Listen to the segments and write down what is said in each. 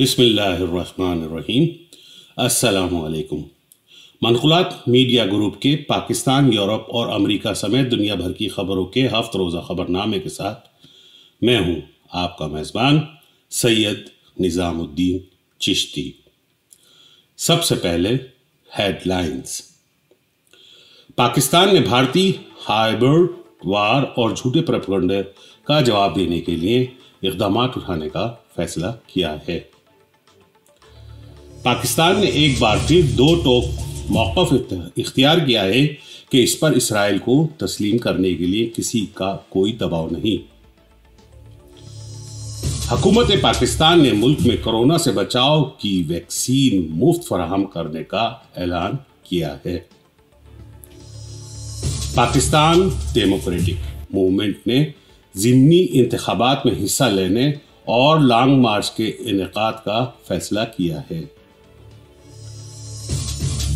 बिसमीम् असलकुम मनखुलात media group के Pakistan Europe और अमेरिका समेत दुनिया भर की खबरों के हफ्त रोज़ा खबरनामे के साथ मैं हूं आपका मेज़बान सैयद निज़ामुद्दीन चिश्ती सबसे पहले हेडलाइंस पाकिस्तान ने भारतीय हाइबर वार और झूठे प्रपगंड का जवाब देने के लिए इकदाम उठाने का फैसला किया है पाकिस्तान ने एक बार फिर दो टोक मौकफ इख्तियार किया है कि इस पर इसराइल को तस्लीम करने के लिए किसी का कोई दबाव नहीं हकूमत पाकिस्तान ने मुल्क में कोरोना से बचाव की वैक्सीन मुफ्त फराहम करने का ऐलान किया है पाकिस्तान डेमोक्रेटिक मूवमेंट ने जिमनी इंतबात में हिस्सा लेने और लॉन्ग मार्च के इनका का फैसला किया है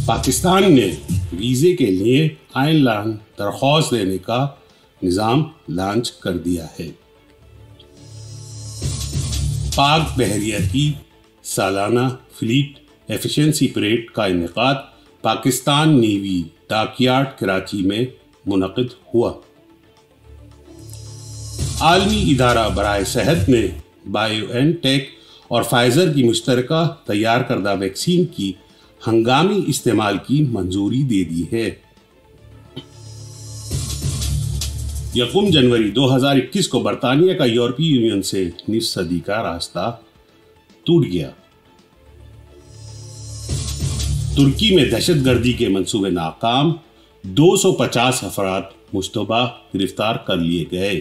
पाकिस्तान ने वीज़े के लिए आइन लान दरख्वास्त देने का निज़ाम लॉन्च कर दिया है पाक बहरिया की सालाना फ्लीट एफिशिएंसी परेड का इनका पाकिस्तान नेवी डाकियार्ड कराची में मुनद हुआ आलमी इदारा बरए सेहत ने बायो एंड टेक और फाइज़र की मुश्तरक तैयार करदा वैक्सीन की हंगामी इस्तेमाल की मंजूरी दे दी है यकुम जनवरी 2021 को बरतानिया का यूरोपीय यूनियन से निस सदी का रास्ता टूट गया तुर्की में दहशतगर्दी के मंसूबे नाकाम 250 अफराद मुशतबा गिरफ्तार कर लिए गए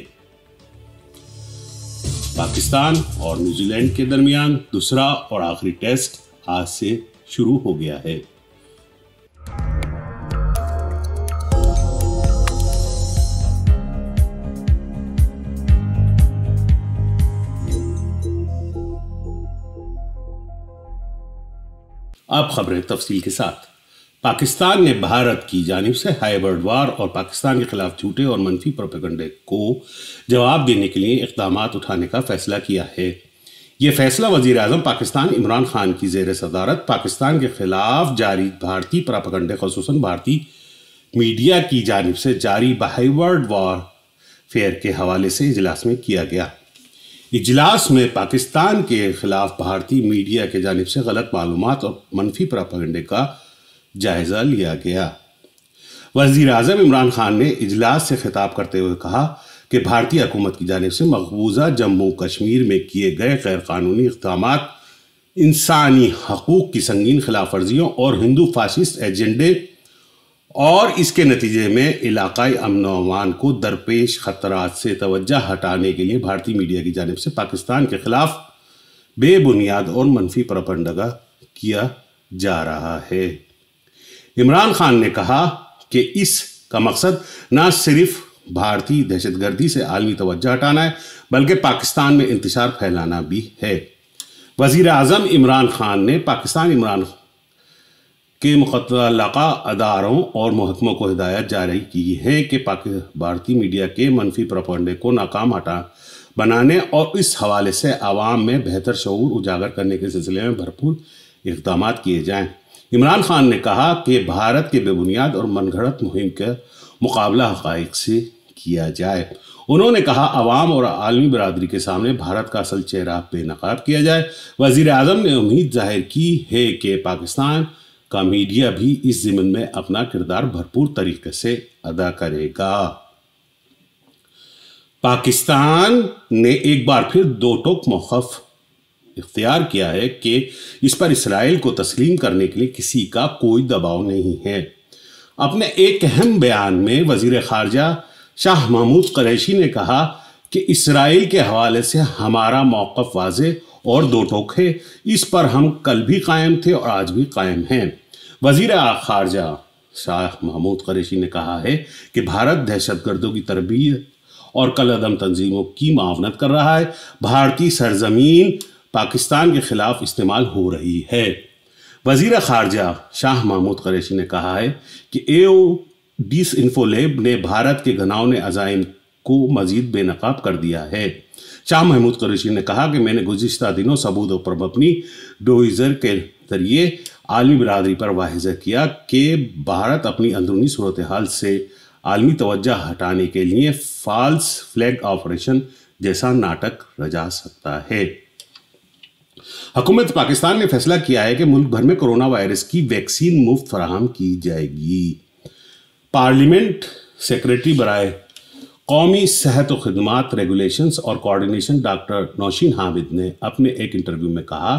पाकिस्तान और न्यूजीलैंड के दरमियान दूसरा और आखिरी टेस्ट आज से शुरू हो गया है अब खबरें तफसील के साथ पाकिस्तान ने भारत की जानब से वार और पाकिस्तान के खिलाफ झूठे और मनफी प्रोपेगंडे को जवाब देने के लिए इकदाम उठाने का फैसला किया है ये फैसला वजीर अजम पाकिस्तान इमरान खान की जेर सदारत पाकिस्तान के खिलाफ जारी भारतीय प्रापकंडे खसूस भारतीय मीडिया की जानब से जारी बाइवर्ड वॉर फेयर के हवाले से इजलास में किया गया इजलास में पाकिस्तान के खिलाफ भारतीय मीडिया के जानब से गलत मालूम और मनफी प्रापगंडे का जायज़ा लिया गया वजीर अजम इमरान खान ने इजलास से खिताब करते हुए कहा कि भारतीय हुकूमत की जानब से मकबूजा जम्मू कश्मीर में किए गए गैरकानूनी इकदाम इंसानी हकूक़ की संगीन खिलाफ वर्जियों और हिंदू फासिस्ट एजेंडे और इसके नतीजे में इलाकई अमन अमान को दरपेश खतरात से तोज्जह हटाने के लिए भारतीय मीडिया की जानब से पाकिस्तान के ख़िलाफ़ बेबुनियाद और मनफी प्रपंडगा किया जा रहा है इमरान खान ने कहा कि इसका मकसद न सिर्फ भारतीय दहशतगर्दी से आलमी तवज्जो हटाना है बल्कि पाकिस्तान में इंतजार फैलाना भी है वजीर अजम इमरान ख़ान ने पाकिस्तान इमरान के मुतलका अदारों और महकमों को हिदायत जारी की है कि भारतीय मीडिया के मनफी प्रपंडे को नाकाम हटा बनाने और इस हवाले से आवाम में बेहतर शूर उजागर करने के सिलसिले में भरपूर इकदाम किए जाएँ इमरान खान ने कहा कि भारत के बेबुनियाद और मनगढ़ंत मुहिम के मुकाबला हक़ से किया जाए उन्होंने कहा आवाम और आलमी बरदरी के सामने भारत का असल चेहरा बेनकाब किया जाए वज़ी अजम ने उम्मीद जाहिर की है कि पाकिस्तान का मीडिया भी इस ज़मन में अपना किरदार भरपूर तरीके से अदा करेगा पाकिस्तान ने एक बार फिर दो टोक मौकफ इख्तियार किया है कि इस पर इसराइल को तस्लीम करने के लिए किसी का कोई दबाव नहीं है अपने एक अहम बयान में वजीर खारजा शाह महमूद कुरैशी ने कहा कि इसराइल के हवाले से हमारा मौक़ वाज और दो टोक है इस पर हम कल भी कायम थे और आज भी कायम हैं वजीर खारजा शाह महमूद कुरैशी ने कहा है कि भारत दहशत गर्दों की तरबियत और कलदम तंजीमों की मावनत कर रहा है भारतीय सरजमीन पाकिस्तान के खिलाफ इस्तेमाल हो रही है वजीर खारजा शाह महमूद करेशी ने कहा है कि ए ओ डिस इन्फोलेब ने भारत के घनाव ने अजाइम को मजीद बेनकाब कर दिया है शाह महमूद करेशी ने कहा कि मैंने गुज्त दिनों सबूतों पर अपनी डोइज़र के जरिए आलमी बरदरी पर वाहज किया कि भारत अपनी अंदरूनी सूरत हाल से आलमी तोज्जा हटाने के लिए फाल्स फ्लैग ऑपरेशन जैसा नाटक रजा सकता है हुकूमत पाकिस्तान ने फैसला किया है कि मुल्क भर में कोरोना वायरस की वैक्सीन मुफ्त फराहम की जाएगी पार्लियामेंट सेक्रेटरी बराए कौमी सेहत व खदमात रेगुलेशंस और कोऑर्डिनेशन डॉक्टर नौशीन हामिद ने अपने एक इंटरव्यू में कहा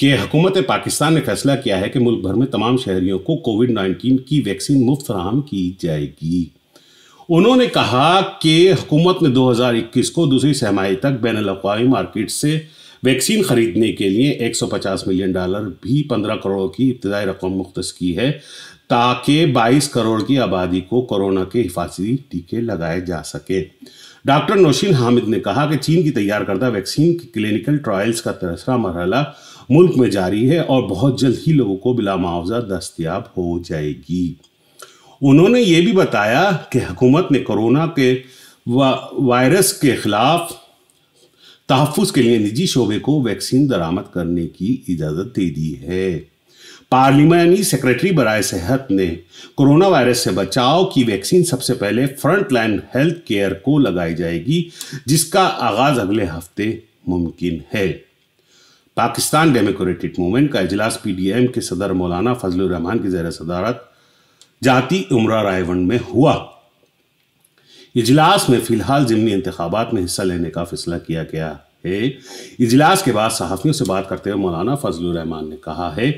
कि हुकूमत पाकिस्तान ने फैसला किया है कि मुल्क भर में तमाम शहरियों को कोविड नाइन्टीन की वैक्सीन मुफ्त फराहम की जाएगी उन्होंने कहा कि हुकूमत ने 2021 को दूसरी सहमाही तक बैन अवी मार्केट से वैक्सीन खरीदने के लिए 150 मिलियन डॉलर भी 15 करोड़ की इब्तदाई रकम मुख्त की है ताकि 22 करोड़ की आबादी को कोरोना के हिफाजती टीके लगाए जा सके डॉक्टर नौशीन हामिद ने कहा कि चीन की तैयार करदा वैक्सीन की क्लिनिकल ट्रायल्स का तीसरा मरहला मुल्क में जारी है और बहुत जल्द ही लोगों को बिला मुआवजा दस्तियाब हो जाएगी उन्होंने ये भी बताया कि हुकूमत ने कोरोना के वायरस के ख़िलाफ़ तहफुज के लिए निजी शोबे को वैक्सीन दरामद करने की इजाज़त दे दी है पार्लियामानी सेक्रेटरी बरए सेहत ने कोरोना वायरस से बचाव की वैक्सीन सबसे पहले फ्रंट लाइन हेल्थ केयर को लगाई जाएगी जिसका आगाज अगले हफ्ते मुमकिन है पाकिस्तान डेमोक्रेटिक मूवमेंट का इजलास पीडीएम के सदर मौलाना फजल की जैर सदारत जाति उमरा रायवंड में हुआ इजलास में फिलहाल जिमनी इंतबात में हिस्सा लेने का फैसला किया गया है इजलास के बाद सहाफ़ियों से बात करते हुए मौलाना फजलरहमान ने कहा है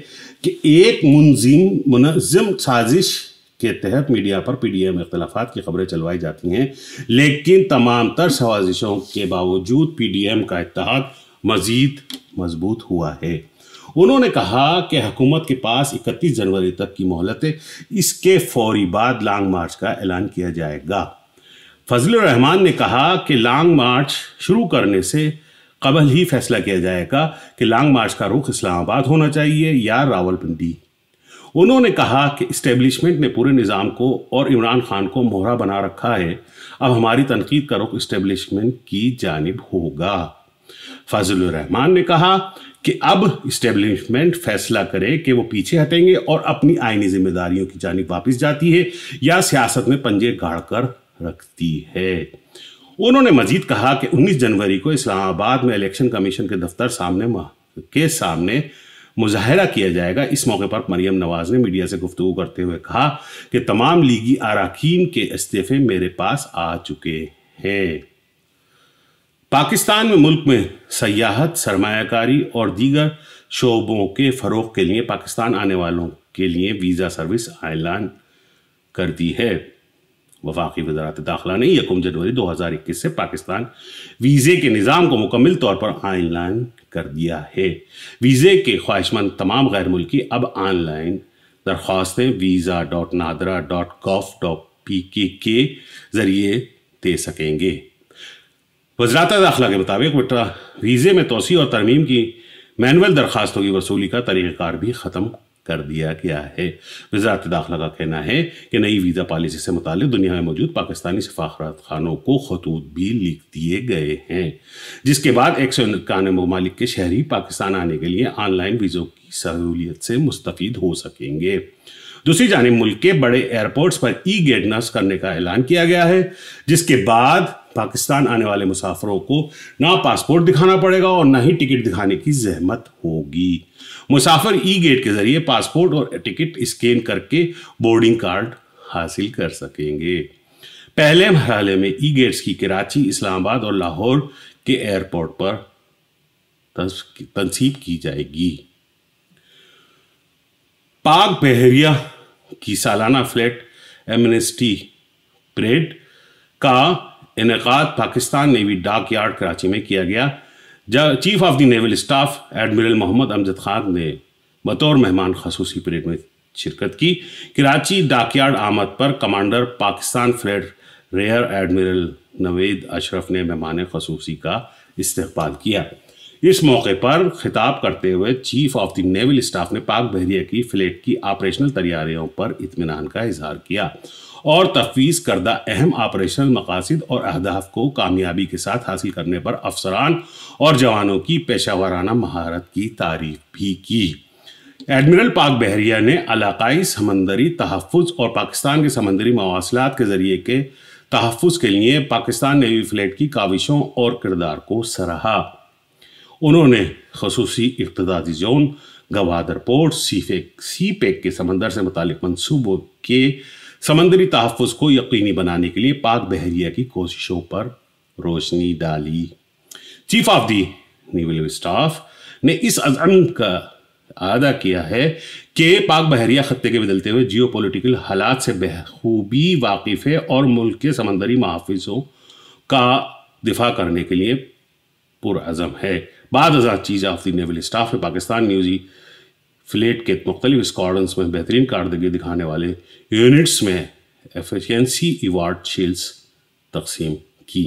कि एक मुंजिम मुनजम साजिश के तहत मीडिया पर पी डी एम इख्तलाफा की खबरें चलवाई जाती हैं लेकिन तमाम तर साजिशों के बावजूद पी डी एम का इतिहाद मज़ीद मजबूत हुआ है उन्होंने कहा कि हुकूमत के पास 31 जनवरी तक की मोहलत है इसके फौरी बाद लॉन्ग मार्च का ऐलान किया जाएगा फजल रहमान ने कहा कि लॉन्ग मार्च शुरू करने से कबल ही फैसला किया जाएगा कि लॉन्ग मार्च का रुख इस्लामाबाद होना चाहिए या रावलपिंडी उन्होंने कहा कि इस्टेब्लिशमेंट ने पूरे निज़ाम को और इमरान खान को मोहरा बना रखा है अब हमारी तनकीद का रुख इस्टेब्लिशमेंट की जानब होगा फजल रहमान ने कहा कि अब इस्टेब्लिशमेंट फैसला करे कि वो पीछे हटेंगे और अपनी आइनी जिम्मेदारियों की जानब वापस जाती है या सियासत में पंजे गाड़ कर रखती है उन्होंने मजीद कहा कि 19 जनवरी को इस्लामाबाद में इलेक्शन कमीशन के दफ्तर सामने के सामने मुजाहरा किया जाएगा इस मौके पर मरियम नवाज ने मीडिया से गुफ्तु करते हुए कहा कि तमाम लीगी अरकान के इस्तीफे मेरे पास आ चुके हैं पाकिस्तान में मुल्क में सयाहत सरमाकारी और दीगर शोबों के फ़रोग के लिए पाकिस्तान आने वालों के लिए वीज़ा सर्विस ऐलान कर दी है वफाकी वजारत दाखिला ने यकम जनवरी दो हज़ार इक्कीस से पाकिस्तान वीज़े के निज़ाम को मुकम्मल तौर पर ऑनलाइन कर दिया है वीज़े के ख्वाहिशमंद तमाम गैर मुल्की अब ऑनलाइन दरख्वास्तें visa dot NADRA dot gov dot P K के ज़रिए दे सकेंगे वजरात दाखिला के मुताबिक वीज़े में तोसी और तरमीम की मैनुअल दरख्वास्तों की वसूली का तरीक़ार भी ख़त्म कर दिया गया है वजारत दाखिला का कहना है कि नई वीज़ा पॉलिसी से मुतल दुनिया में मौजूद पाकिस्तानी सफाखरत खानों को खतूत भी लिख दिए गए हैं जिसके बाद एक सौ इक्यानवे ममालिक के शहरी पाकिस्तान आने के लिए ऑनलाइन वीज़ों की सहूलियत से मुस्तफ़ हो सकेंगे दूसरी जानब मुल्क के बड़े एयरपोर्ट्स पर ई गेट करने का ऐलान किया गया है जिसके बाद पाकिस्तान आने वाले मुसाफरों को ना पासपोर्ट दिखाना पड़ेगा और ना ही टिकट दिखाने की जहमत होगी मुसाफिर ई गेट के जरिए पासपोर्ट और टिकट स्कैन करके बोर्डिंग कार्ड हासिल कर सकेंगे पहले मरहले में ई गेट्स की कराची इस्लामाबाद और लाहौर के एयरपोर्ट पर तनसीब की जाएगी पाक बहरिया की सालाना फ्लैट एमनेस्टी परेड का इनका Pakistan navy dockyard Karachi में किया गया chief of the naval staff admiral Mohammad Amjad Khan ने बतौर मेहमान खसूसी परेड में शिरकत की कराची यार्ड आमद पर commander Pakistan fleet rear admiral Naveed Ashraf ने मेहमान खसूसी का इस्तेबाल किया इस मौके पर खिताब करते हुए chief of the naval staff ने पाक बहरिया की फ्लेट की ऑपरेशनल तैयारियों पर इतमान का इजहार किया और तफवीज़ करदा अहम ऑपरेशनल मकासद और अहदाफ को कामयाबी के साथ हासिल करने पर अफसरान और जवानों की पेशा वाराना महारत की तारीफ भी की एडमिरल पाक बहरिया ने इलाकई समंदरी तहफ़ और पाकिस्तान के समंदरी मवासलात के ज़रिए के तहफ़ के लिए पाकिस्तान नेवी फ्लेट की काविशों और किरदार को सराहा उन्होंने खसूसी इकतदादी zone Gwadar port CPEC CPEC के समंदर से मुतल मनसूबों के समंदरी तहफ़ को यकीनी बनाने के लिए पाक बहरिया की कोशिशों पर रोशनी डाली chief of the naval staff ने इस अजम का आदा किया है कि पाक बहरिया खत्ते के बदलते हुए जियो पोलिटिकल हालात से बेखूबी वाकिफ़ है और मुल्क के समंदरी मुहाफ़ों का दिफा करने के लिए पुरज़म है बाद हजार चीज़ आफरी नेवल स्टाफ ने पाकिस्तान म्यूजी फ्लेट के मुख्तलिफ स्कॉडन्स में बेहतरीन कारदगी दिखाने वाले यूनिट्स में एफिशेंसी इवार्ड शील्स तकसीम की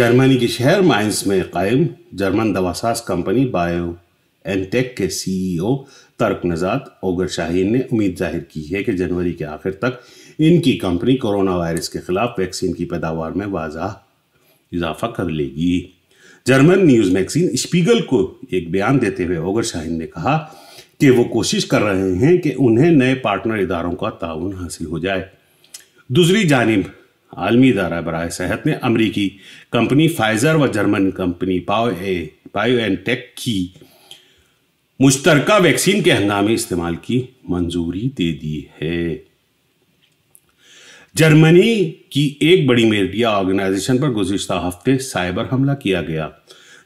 जर्मनी के शहर माइंस में कायम जर्मन दवासास कंपनी बायो एनटेक के सीईओ e तर्क नजाद ओगर शाहीन ने उम्मीद जाहिर की है कि जनवरी के आखिर तक इनकी कंपनी कोरोना वायरस के खिलाफ वैक्सीन की पैदावार में वाजा इजाफा कर लेगी जर्मन न्यूज़ मैगजीन स्पीगल को एक बयान देते हुए ओगर शाहिन ने कहा कि वो कोशिश कर रहे हैं कि उन्हें नए पार्टनर इदारों का ताउन हासिल हो जाए दूसरी जानब आलमी इदारा बर सेहत ने अमरीकी कंपनी फाइज़र व जर्मन कंपनी पाओ ए पायो एन टेक की मुश्तरक वैक्सीन के हंगामी इस्तेमाल की मंजूरी दे दी है जर्मनी की एक बड़ी मीडिया ऑर्गेनाइजेशन पर गुजशत हफ्ते साइबर हमला किया गया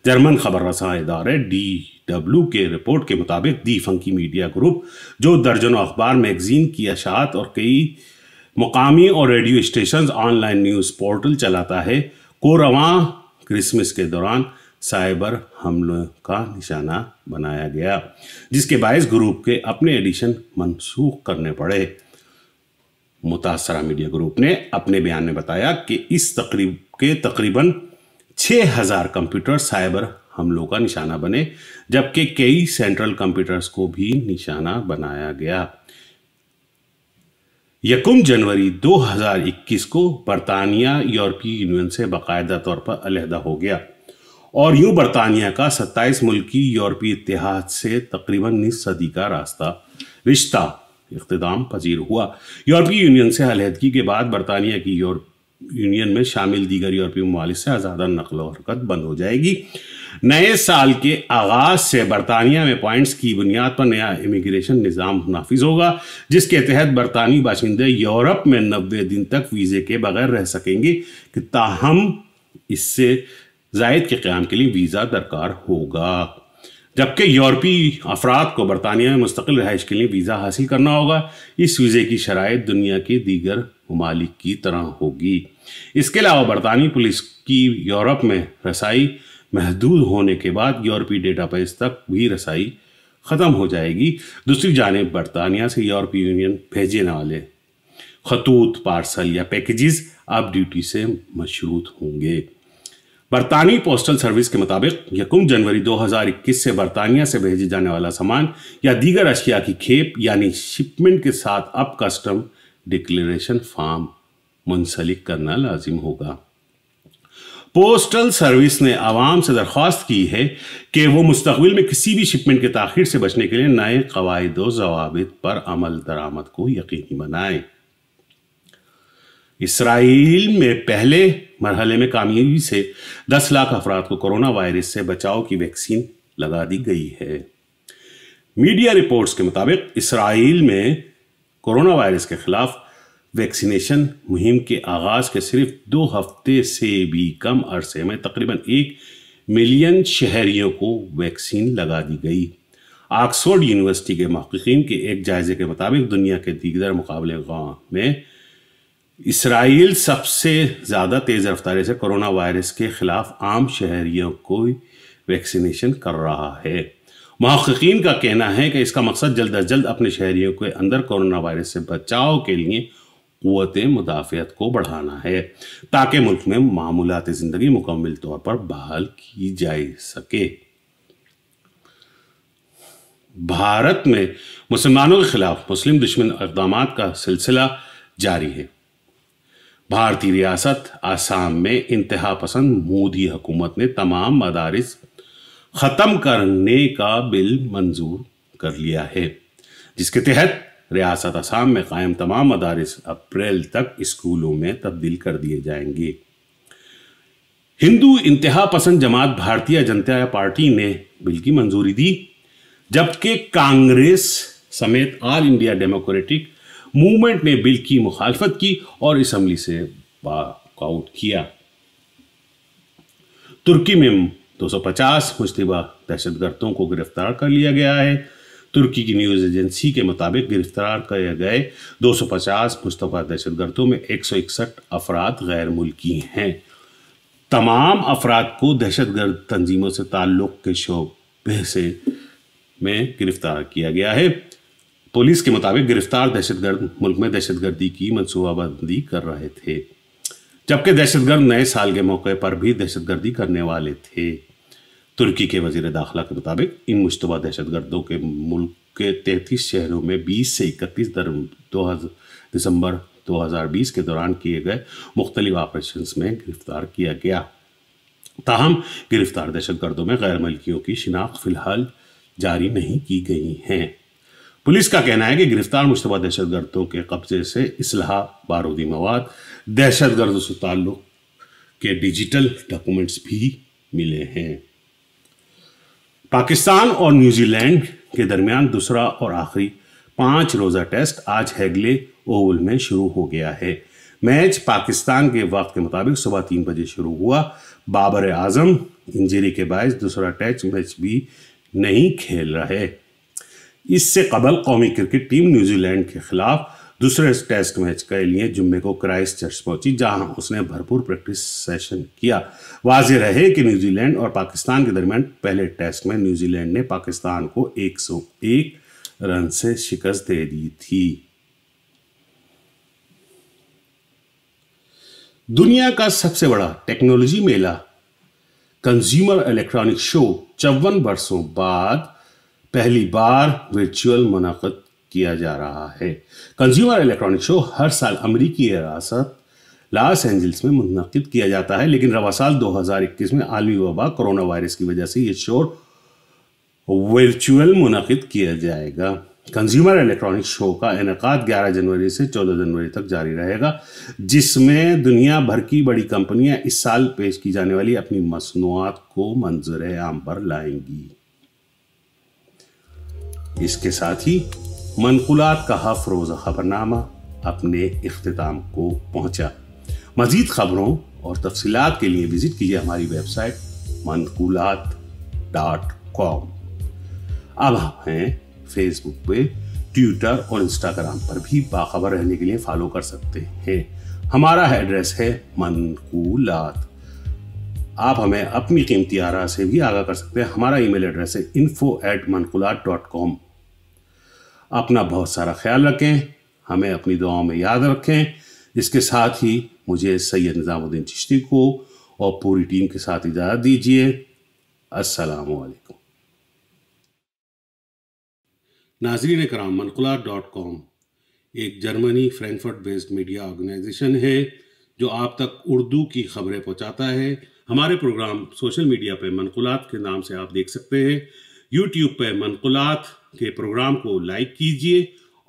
जर्मन खबर रसा इदारे डी डब्ल्यू के रिपोर्ट के मुताबिक दी फंकी मीडिया ग्रुप जो दर्जनों अखबार मैगजीन की अशात और कई मुकामी और radio station online news portal चलाता है को रवान क्रिसमस के दौरान साइबर हमलों का निशाना बनाया गया जिसके बायस ग्रुप के अपने एडिशन मनसूख करने पड़े मुतासरा मीडिया ग्रुप ने अपने बयान में बताया कि इस तकरीब के तकरीबन 6000 कंप्यूटर साइबर हमलों का निशाना बने जबकि कई सेंट्रल कंप्यूटर्स को भी निशाना बनाया गया यकुम जनवरी 2021 को बरतानिया यूरोपीय यूनियन से बाकायदा तौर पर अलहदा हो गया और यूं बरतानिया का 27 मुल्की यूरोपीय इतिहास से तकरीबन निस सदी का रास्ता रिश्ता अख्ताम पजीर हुआ यूरोपीय यूनियन से अलहदगी के बाद बरतानिया की यूरोप यूनियन में शामिल दीगर यूरोपीय ममालिक से आज़ादा नकल हरकत बंद हो जाएगी नए साल के आगाज़ से बरतानिया में पॉइंट्स की बुनियाद पर नया इमिग्रेशन निज़ाम नाफिज होगा जिसके तहत बरतानी बाशिंदे यूरोप में नबे दिन तक वीज़े के बगैर रह सकेंगे कि ताहम इससे जायद के क़्याम के लिए वीज़ा दरकार होगा जबकि यूरोपीय अफराद को बरतानिया में मुस्तकिल रहाइश के लिए वीज़ा हासिल करना होगा इस वीज़े की शराय दुनिया के दीगर ममालिक की तरह होगी इसके अलावा बरतानी पुलिस की यूरोप में रसाई महदूद होने के बाद यूरोपीय बेस तक भी रसाई ख़त्म हो जाएगी दूसरी जानब बरतानिया से यूरोपीय यूनियन भेजने वाले खतूत पार्सल या पैकेजेस अब ड्यूटी से मशरूत होंगे बरतानी पोस्टल सर्विस के मुताबिक यकुम जनवरी 2021 से बरतानिया से भेजे जाने वाला सामान या दीगर अशिया की खेप यानी शिपमेंट के साथ अब कस्टम डिक्लेरेशन फॉर्म मुंसलिक करना लाजिम होगा पोस्टल सर्विस ने आवाम से दरख्वास्त की है कि वो मुस्तबिल में किसी भी शिपमेंट के ताखिर से बचने के लिए नए कवायद जवाब पर अमल दरामद को यकीनी बनाएं इसराइल में पहले मरहले में कामयाबी से 10 लाख अफराद को कोरोना वायरस से बचाव की वैक्सीन लगा दी गई है मीडिया रिपोर्ट्स के मुताबिक इसराइल में कोरोना वायरस के खिलाफ वैक्सीनेशन मुहिम के आगाज़ के सिर्फ दो हफ्ते से भी कम अरसे में तकरीबन एक मिलियन शहरियों को वैक्सीन लगा दी गई ऑक्सफोर्ड यूनिवर्सिटी के महकिन के एक जायजे के मुताबिक दुनिया के दीगर मुकाबले गांव में इसराइल सबसे ज़्यादा तेज़ रफ्तारी से कोरोना वायरस के खिलाफ आम शहरियों को वैक्सीनेशन कर रहा है महाकिन का कहना है कि इसका मकसद जल्द अज जल्द अपने शहरियों के अंदर कोरोना वायरस से बचाव के लिए क़वत मुदाफ़त को बढ़ाना है ताकि मुल्क में मामूलत ज़िंदगी मुकम्मल तौर पर बहाल की जा सके भारत में मुसलमानों के खिलाफ मुस्लिम दुश्मन इकदाम का सिलसिला जारी है भारतीय रियासत आसाम में इंतहा पसंद मोदी हुकूमत ने तमाम मदारस ख़त्म करने का बिल मंजूर कर लिया है जिसके तहत रियासत आसाम में कायम तमाम मदारस अप्रैल तक स्कूलों में तब्दील कर दिए जाएंगे हिंदू इंतहा पसंद जमात भारतीय जनता पार्टी ने बिल की मंजूरी दी जबकि कांग्रेस समेत ऑल इंडिया डेमोक्रेटिक मूवमेंट ने बिल की मुखालफत की और इसम्बली से वॉकआउट किया तुर्की में 250 मुशतबा दहशतगर्दों को गिरफ्तार कर लिया गया है तुर्की की न्यूज़ एजेंसी के मुताबिक गिरफ्तार किए गए 250 मुशतबा दहशतगर्दों में एक सौ इकसठ अफराद गैर मुल्की हैं तमाम अफराद को दहशतगर्द तंजीमों से ताल्लुक़ के शोबे से में गिरफ्तार किया गया है पुलिस के मुताबिक गिरफ्तार दहशतगर्द मुल्क में दहशतगर्दी की मनसूबाबंदी कर रहे थे जबकि दहशतगर्द नए साल के मौके पर भी दहशतगर्दी करने वाले थे तुर्की के वजीर दाखिला के मुताबिक इन मुशतबा दहशतगर्दों के मुल्क के तैतीस शहरों में बीस से इकतीस दो दिसंबर 2020 के दौरान किए गए मुख्तलिफ ऑपरेशन में गिरफ्तार किया गया ताहम गिरफ्तार दहशतगर्दों में गैर मल्कियों की शिनाख्त फिलहाल जारी नहीं की गई हैं पुलिस का कहना है कि गिरफ्तार मुशतबा दहशतगर्दों के कब्जे से इसलाह बारूदी मवाद दहशतगर्दों से ताल्लुक के डिजिटल डॉक्यूमेंट्स भी मिले हैं पाकिस्तान और न्यूजीलैंड के दरमियान दूसरा और आखिरी पाँच रोज़ा टेस्ट आज हैगले ओवल में शुरू हो गया है मैच पाकिस्तान के वक्त के मुताबिक सुबह तीन बजे शुरू हुआ बाबर आजम इंजरी के बायस दूसरा टेस्ट मैच भी नहीं खेल रहे इससे कबल कौमी क्रिकेट टीम न्यूजीलैंड के खिलाफ दूसरे टेस्ट मैच के लिए जुम्मे को क्राइस्ट चर्च पहुंची जहां उसने भरपूर प्रैक्टिस सेशन किया वाज रहे कि न्यूजीलैंड और पाकिस्तान के दरमियान पहले टेस्ट में न्यूजीलैंड ने पाकिस्तान को 101 रन से शिकस्त दे दी थी दुनिया का सबसे बड़ा टेक्नोलॉजी मेला कंज्यूमर इलेक्ट्रॉनिक शो चौवन वर्षों बाद पहली बार वर्चुअल मुनद किया जा रहा है कंज्यूमर इलेक्ट्रॉनिक शो हर साल अमरीकी रियासत लॉस एंजल्स में मुनद किया जाता है लेकिन रवा साल 2021 में आलमी वबा कोरोना वायरस की वजह से ये शो वर्चुअल मुनद किया जाएगा कंज्यूमर इलेक्ट्रॉनिक शो का इनका 11 जनवरी से 14 जनवरी तक जारी रहेगा जिसमें दुनिया भर की बड़ी कंपनियां इस साल पेश की जाने वाली अपनी मसनूआत को मंजर आम पर लाएंगी इसके साथ ही मनकुलात का हफ रोज ख़बरनामा अपने अख्ताम को पहुंचा मज़ीद ख़बरों और तफसीत के लिए विज़िट कीजिए हमारी वेबसाइट मनकुलात डॉट कॉम अब हम हैं फेसबुक पे ट्विटर और इंस्टाग्राम पर भी बाखबर रहने के लिए फॉलो कर सकते हैं हमारा एड्रेस है मनकूलात आप हमें अपनी कीमती आरा से भी आगा कर सकते हैं हमारा ईमेल एड्रेस है info at Manqulat dot com अपना बहुत सारा ख्याल रखें हमें अपनी दुआओं में याद रखें इसके साथ ही मुझे सैयद निज़ामुद्दीन चिश्ती को और पूरी टीम के साथ इजाज़त दीजिए वालेकुम नाजरीन कराम मनकुला डॉट कॉम एक Germany Frankfurt based media organisation है जो आप तक उर्दू की खबरें पहुंचाता है हमारे प्रोग्राम सोशल मीडिया पर मनकुलात के नाम से आप देख सकते हैं यूट्यूब पर मनकुलात के प्रोग्राम को लाइक कीजिए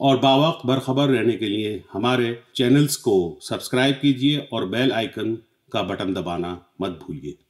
और बावक बरखबर रहने के लिए हमारे चैनल्स को सब्सक्राइब कीजिए और बेल आइकन का बटन दबाना मत भूलिए